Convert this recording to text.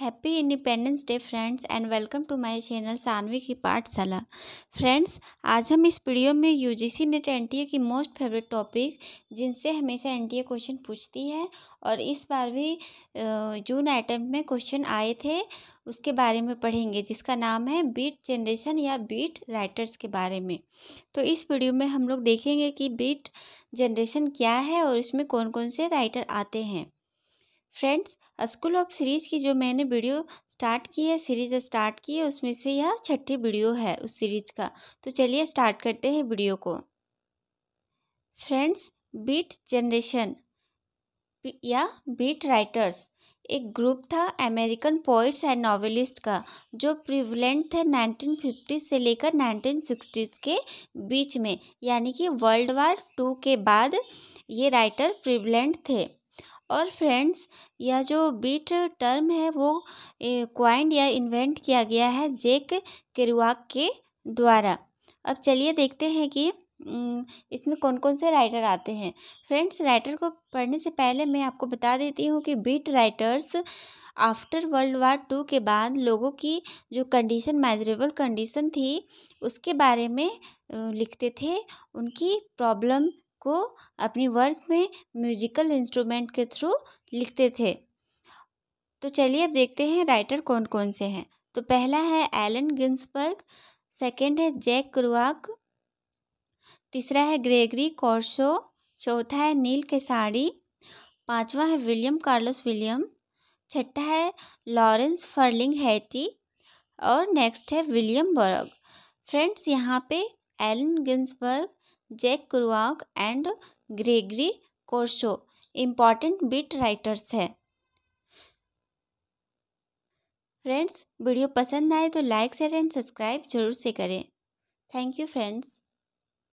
happy independence day friends and welcome to my channel Sanvi की Pathshala friends आज हम इस वीडियो में यूजीसी नेट एन की मोस्ट फेवरेट टॉपिक जिनसे हमेशा एन क्वेश्चन पूछती है और इस बार भी जून आइटम में क्वेश्चन आए थे उसके बारे में पढ़ेंगे जिसका नाम है बीट जनरेशन या बीट राइटर्स के बारे में तो इस वीडियो में हम लोग देखेंगे कि बीट जनरेशन क्या है और इसमें कौन कौन से राइटर आते हैं फ्रेंड्स स्कूल ऑफ सीरीज़ की जो मैंने वीडियो स्टार्ट की है सीरीज़ स्टार्ट की है उसमें से यह छठी वीडियो है उस सीरीज़ का तो चलिए स्टार्ट करते हैं वीडियो को फ्रेंड्स बीट जनरेशन या बीट राइटर्स एक ग्रुप था अमेरिकन पोइट्स एंड नॉवेलिस्ट का जो प्रिवलेंट थे नाइनटीन फिफ्टीज से लेकर नाइनटीन सिक्सटीज के बीच में यानी कि वर्ल्ड वार टू के बाद ये राइटर प्रिवलेंट थे और फ्रेंड्स यह जो बीट टर्म है वो क्वाइंड या इन्वेंट किया गया है जेक केरुआक के द्वारा अब चलिए देखते हैं कि इसमें कौन कौन से राइटर आते हैं फ्रेंड्स राइटर को पढ़ने से पहले मैं आपको बता देती हूँ कि beat writers after world war two के बाद लोगों की जो कंडीशन मेजरेबल कंडीशन थी उसके बारे में लिखते थे उनकी प्रॉब्लम को अपनी वर्क में म्यूजिकल इंस्ट्रूमेंट के थ्रू लिखते थे तो चलिए अब देखते हैं राइटर कौन कौन से हैं तो पहला है एलन गिन्सबर्ग सेकंड है जैक क्रुआक तीसरा है ग्रेगरी कॉर्शो चौथा है नील केसाड़ी पांचवा है विलियम कार्लोस विलियम छठा है लॉरेंस फर्लिंग हैटी और नेक्स्ट है विलियम बर्ग फ्रेंड्स यहाँ पे Allen Ginsberg Jack Kerouac and Gregory Corso important beat writers हैं फ्रेंड्स वीडियो पसंद आए तो लाइक शेयर एंड सब्सक्राइब जरूर से करें थैंक यू फ्रेंड्स